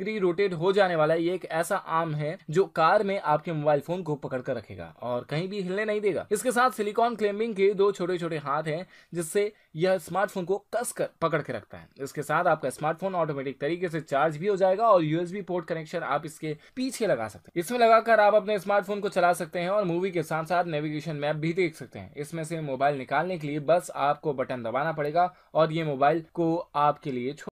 degree rotate हो जाने वाला है ये एक ऐसा आम है जो कार में आपके मोबाइल फोन को पकड़ कर रखेगा और कहीं भी हिलने नहीं देगा इसके साथ सिलिकॉन क्लेम्बिंग के दो छोटे छोटे हाथ हैं जिससे यह स्मार्टफोन को कस कर पकड़ के रखता है इसके साथ आपका स्मार्टफोन ऑटोमेटिक तरीके से चार्ज भी हो जाएगा और यूएसबी पोर्ट कनेक्शन आप इसके पीछे लगा सकते हैं इसमें लगाकर आप अपने स्मार्टफोन को चला सकते हैं और मूवी के साथ साथ नेविगेशन मैप भी देख सकते हैं इसमें से मोबाइल निकालने के लिए बस आपको बटन दबाना पड़ेगा और ये मोबाइल को आपके लिए